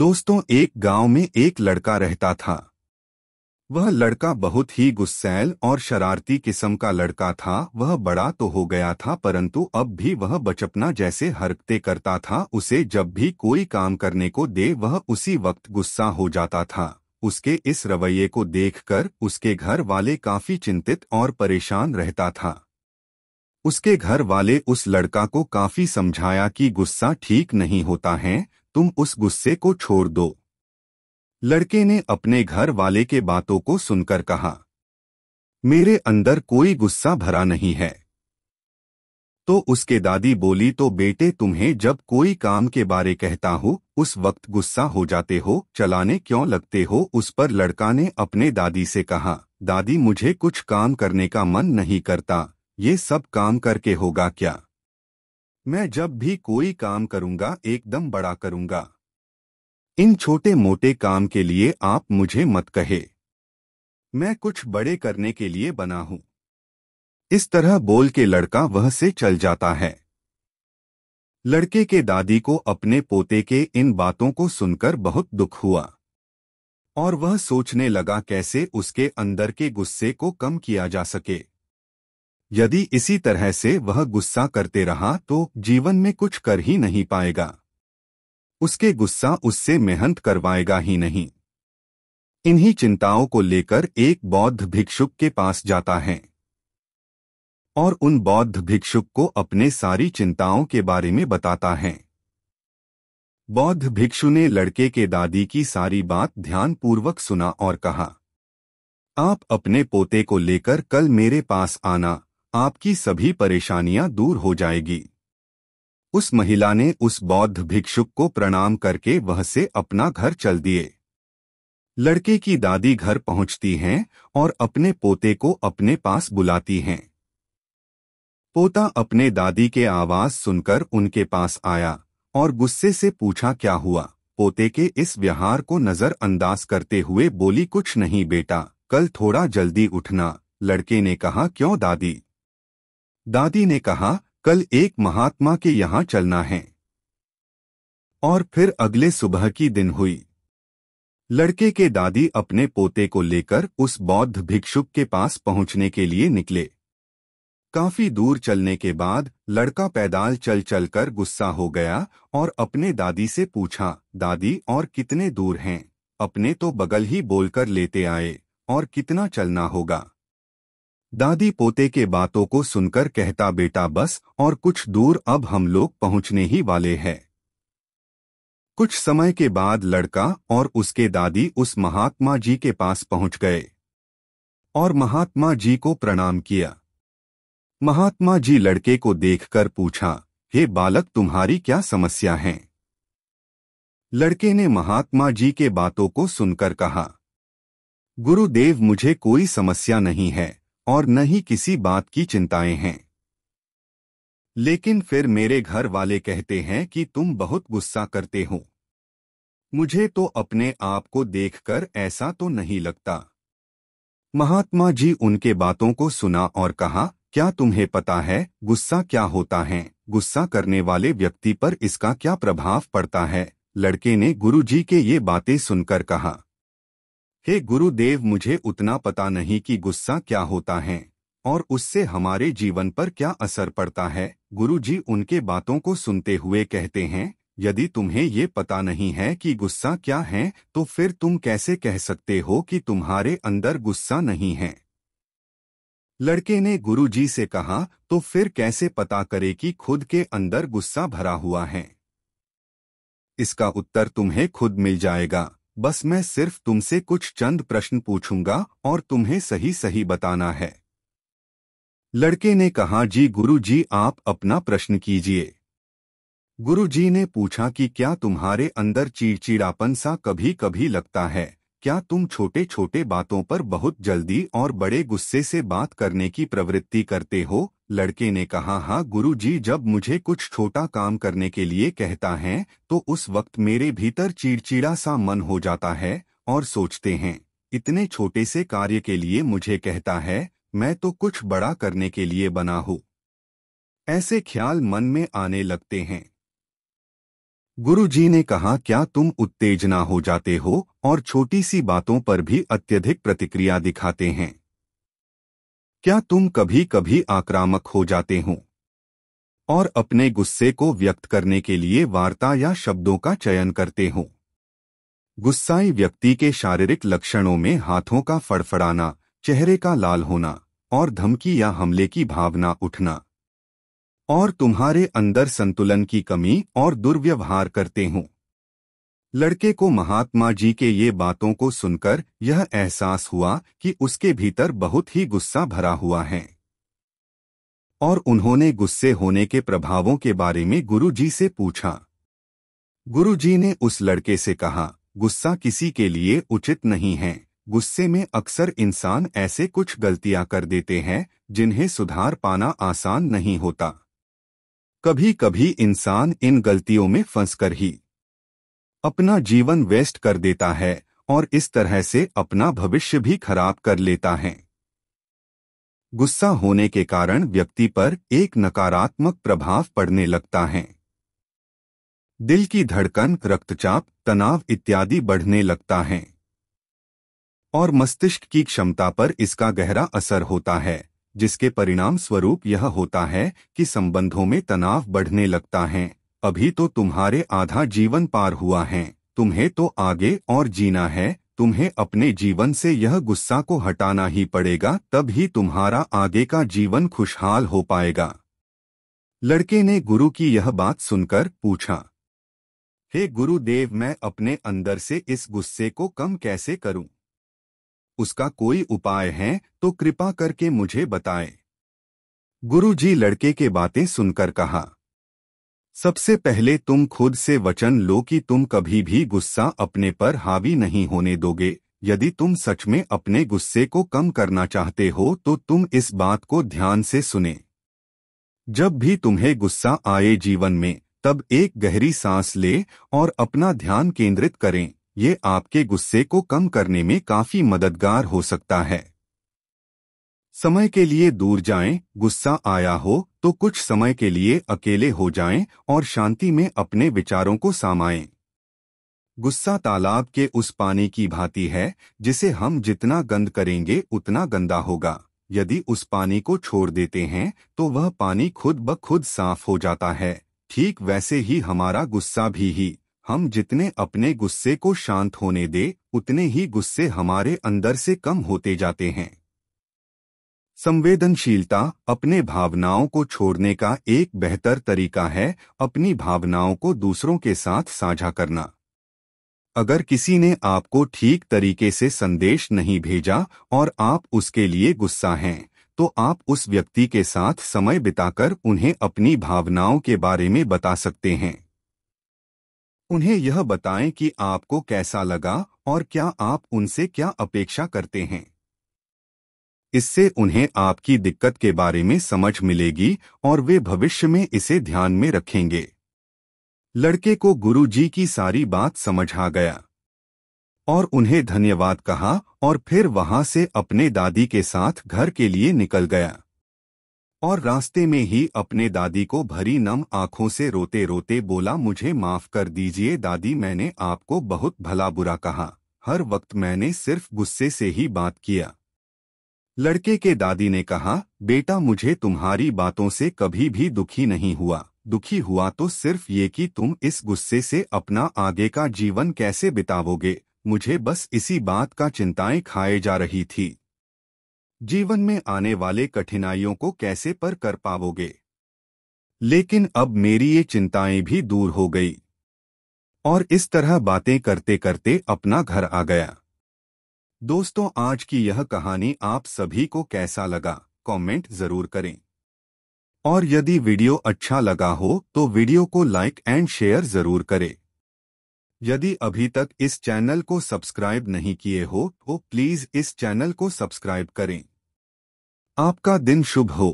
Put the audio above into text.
दोस्तों एक गांव में एक लड़का रहता था वह लड़का बहुत ही गुस्सैल और शरारती किस्म का लड़का था वह बड़ा तो हो गया था परंतु अब भी वह बचपना जैसे हरकते करता था उसे जब भी कोई काम करने को दे वह उसी वक्त गुस्सा हो जाता था उसके इस रवैये को देखकर उसके घर वाले काफी चिंतित और परेशान रहता था उसके घर वाले उस लड़का को काफी समझाया कि गुस्सा ठीक नहीं होता है तुम उस गुस्से को छोड़ दो लड़के ने अपने घर वाले के बातों को सुनकर कहा मेरे अंदर कोई गुस्सा भरा नहीं है तो उसके दादी बोली तो बेटे तुम्हें जब कोई काम के बारे कहता हो उस वक्त गुस्सा हो जाते हो चलाने क्यों लगते हो उस पर लड़का ने अपने दादी से कहा दादी मुझे कुछ काम करने का मन नहीं करता ये सब काम करके होगा क्या मैं जब भी कोई काम करूंगा एकदम बड़ा करूंगा इन छोटे मोटे काम के लिए आप मुझे मत कहे मैं कुछ बड़े करने के लिए बना हूं इस तरह बोल के लड़का वह से चल जाता है लड़के के दादी को अपने पोते के इन बातों को सुनकर बहुत दुख हुआ और वह सोचने लगा कैसे उसके अंदर के गुस्से को कम किया जा सके यदि इसी तरह से वह गुस्सा करते रहा तो जीवन में कुछ कर ही नहीं पाएगा उसके गुस्सा उससे मेहनत करवाएगा ही नहीं इन्हीं चिंताओं को लेकर एक बौद्ध भिक्षुक के पास जाता है और उन बौद्ध भिक्षुक को अपने सारी चिंताओं के बारे में बताता है बौद्ध भिक्षु ने लड़के के दादी की सारी बात ध्यानपूर्वक सुना और कहा आप अपने पोते को लेकर कल मेरे पास आना आपकी सभी परेशानियां दूर हो जाएगी उस महिला ने उस बौद्ध भिक्षुक को प्रणाम करके वह से अपना घर चल दिए लड़के की दादी घर पहुंचती हैं और अपने पोते को अपने पास बुलाती हैं पोता अपने दादी के आवाज सुनकर उनके पास आया और गुस्से से पूछा क्या हुआ पोते के इस व्यवहार को नजरअंदाज करते हुए बोली कुछ नहीं बेटा कल थोड़ा जल्दी उठना लड़के ने कहा क्यों दादी दादी ने कहा कल एक महात्मा के यहाँ चलना है और फिर अगले सुबह की दिन हुई लड़के के दादी अपने पोते को लेकर उस बौद्ध भिक्षुक के पास पहुंचने के लिए निकले काफी दूर चलने के बाद लड़का पैदाल चल चलकर गुस्सा हो गया और अपने दादी से पूछा दादी और कितने दूर हैं अपने तो बगल ही बोलकर लेते आए और कितना चलना होगा दादी पोते के बातों को सुनकर कहता बेटा बस और कुछ दूर अब हम लोग पहुंचने ही वाले हैं कुछ समय के बाद लड़का और उसके दादी उस महात्मा जी के पास पहुंच गए और महात्मा जी को प्रणाम किया महात्मा जी लड़के को देखकर पूछा हे बालक तुम्हारी क्या समस्या है लड़के ने महात्मा जी के बातों को सुनकर कहा गुरुदेव मुझे कोई समस्या नहीं है और न ही किसी बात की चिंताएं हैं लेकिन फिर मेरे घर वाले कहते हैं कि तुम बहुत गुस्सा करते हो मुझे तो अपने आप को देखकर ऐसा तो नहीं लगता महात्मा जी उनके बातों को सुना और कहा क्या तुम्हें पता है गुस्सा क्या होता है गुस्सा करने वाले व्यक्ति पर इसका क्या प्रभाव पड़ता है लड़के ने गुरुजी के ये बातें सुनकर कहा हे गुरुदेव मुझे उतना पता नहीं कि गुस्सा क्या होता है और उससे हमारे जीवन पर क्या असर पड़ता है गुरुजी उनके बातों को सुनते हुए कहते हैं यदि तुम्हें ये पता नहीं है कि गुस्सा क्या है तो फिर तुम कैसे कह सकते हो कि तुम्हारे अंदर गुस्सा नहीं है लड़के ने गुरुजी से कहा तो फिर कैसे पता करे कि खुद के अंदर गुस्सा भरा हुआ है इसका उत्तर तुम्हें खुद मिल जाएगा बस मैं सिर्फ तुमसे कुछ चंद प्रश्न पूछूंगा और तुम्हें सही सही बताना है लड़के ने कहा जी गुरु जी आप अपना प्रश्न कीजिए गुरु जी ने पूछा कि क्या तुम्हारे अंदर चिड़चिड़ापन सा कभी कभी लगता है क्या तुम छोटे छोटे बातों पर बहुत जल्दी और बड़े गुस्से से बात करने की प्रवृत्ति करते हो लड़के ने कहा हाँ गुरुजी जब मुझे कुछ छोटा काम करने के लिए कहता है तो उस वक्त मेरे भीतर चिड़चिड़ा सा मन हो जाता है और सोचते हैं इतने छोटे से कार्य के लिए मुझे कहता है मैं तो कुछ बड़ा करने के लिए बना हूँ ऐसे ख्याल मन में आने लगते हैं गुरुजी ने कहा क्या तुम उत्तेजना हो जाते हो और छोटी सी बातों पर भी अत्यधिक प्रतिक्रिया दिखाते हैं क्या तुम कभी कभी आक्रामक हो जाते हो और अपने गुस्से को व्यक्त करने के लिए वार्ता या शब्दों का चयन करते हो गुस्साई व्यक्ति के शारीरिक लक्षणों में हाथों का फड़फड़ाना चेहरे का लाल होना और धमकी या हमले की भावना उठना और तुम्हारे अंदर संतुलन की कमी और दुर्व्यवहार करते हूँ लड़के को महात्मा जी के ये बातों को सुनकर यह एहसास हुआ कि उसके भीतर बहुत ही गुस्सा भरा हुआ है और उन्होंने गुस्से होने के प्रभावों के बारे में गुरुजी से पूछा गुरुजी ने उस लड़के से कहा गुस्सा किसी के लिए उचित नहीं है गुस्से में अक्सर इंसान ऐसे कुछ गलतियां कर देते हैं जिन्हें सुधार पाना आसान नहीं होता कभी कभी इंसान इन गलतियों में फंसकर ही अपना जीवन वेस्ट कर देता है और इस तरह से अपना भविष्य भी खराब कर लेता है गुस्सा होने के कारण व्यक्ति पर एक नकारात्मक प्रभाव पड़ने लगता है दिल की धड़कन रक्तचाप तनाव इत्यादि बढ़ने लगता है और मस्तिष्क की क्षमता पर इसका गहरा असर होता है जिसके परिणाम स्वरूप यह होता है कि संबंधों में तनाव बढ़ने लगता है अभी तो तुम्हारे आधा जीवन पार हुआ है तुम्हें तो आगे और जीना है तुम्हें अपने जीवन से यह गुस्सा को हटाना ही पड़ेगा तब ही तुम्हारा आगे का जीवन खुशहाल हो पाएगा लड़के ने गुरु की यह बात सुनकर पूछा हे गुरुदेव मैं अपने अंदर से इस गुस्से को कम कैसे करूं? उसका कोई उपाय है तो कृपा करके मुझे बताएं। गुरुजी लड़के के बातें सुनकर कहा सबसे पहले तुम खुद से वचन लो कि तुम कभी भी गुस्सा अपने पर हावी नहीं होने दोगे यदि तुम सच में अपने गुस्से को कम करना चाहते हो तो तुम इस बात को ध्यान से सुने जब भी तुम्हें गुस्सा आए जीवन में तब एक गहरी सांस ले और अपना ध्यान केंद्रित करें ये आपके गुस्से को कम करने में काफी मददगार हो सकता है समय के लिए दूर जाएं, गुस्सा आया हो तो कुछ समय के लिए अकेले हो जाएं और शांति में अपने विचारों को सामाएं। गुस्सा तालाब के उस पानी की भांति है जिसे हम जितना गंद करेंगे उतना गंदा होगा यदि उस पानी को छोड़ देते हैं तो वह पानी खुद ब खुद साफ हो जाता है ठीक वैसे ही हमारा गुस्सा भी ही हम जितने अपने गुस्से को शांत होने दे उतने ही गुस्से हमारे अंदर से कम होते जाते हैं संवेदनशीलता अपने भावनाओं को छोड़ने का एक बेहतर तरीका है अपनी भावनाओं को दूसरों के साथ साझा करना अगर किसी ने आपको ठीक तरीके से संदेश नहीं भेजा और आप उसके लिए गुस्सा हैं तो आप उस व्यक्ति के साथ समय बिताकर उन्हें अपनी भावनाओं के बारे में बता सकते हैं उन्हें यह बताएं कि आपको कैसा लगा और क्या आप उनसे क्या अपेक्षा करते हैं इससे उन्हें आपकी दिक्कत के बारे में समझ मिलेगी और वे भविष्य में इसे ध्यान में रखेंगे लड़के को गुरुजी की सारी बात समझ आ गया और उन्हें धन्यवाद कहा और फिर वहां से अपने दादी के साथ घर के लिए निकल गया और रास्ते में ही अपने दादी को भरी नम आंखों से रोते रोते बोला मुझे माफ कर दीजिए दादी मैंने आपको बहुत भला बुरा कहा हर वक्त मैंने सिर्फ गुस्से से ही बात किया लड़के के दादी ने कहा बेटा मुझे तुम्हारी बातों से कभी भी दुखी नहीं हुआ दुखी हुआ तो सिर्फ ये कि तुम इस गुस्से से अपना आगे का जीवन कैसे बिताओगे मुझे बस इसी बात का चिंताएं खाए जा रही थी जीवन में आने वाले कठिनाइयों को कैसे पर कर पाओगे लेकिन अब मेरी ये चिंताएं भी दूर हो गई और इस तरह बातें करते करते अपना घर आ गया दोस्तों आज की यह कहानी आप सभी को कैसा लगा कमेंट जरूर करें और यदि वीडियो अच्छा लगा हो तो वीडियो को लाइक एंड शेयर जरूर करें यदि अभी तक इस चैनल को सब्सक्राइब नहीं किए हो तो प्लीज इस चैनल को सब्सक्राइब करें आपका दिन शुभ हो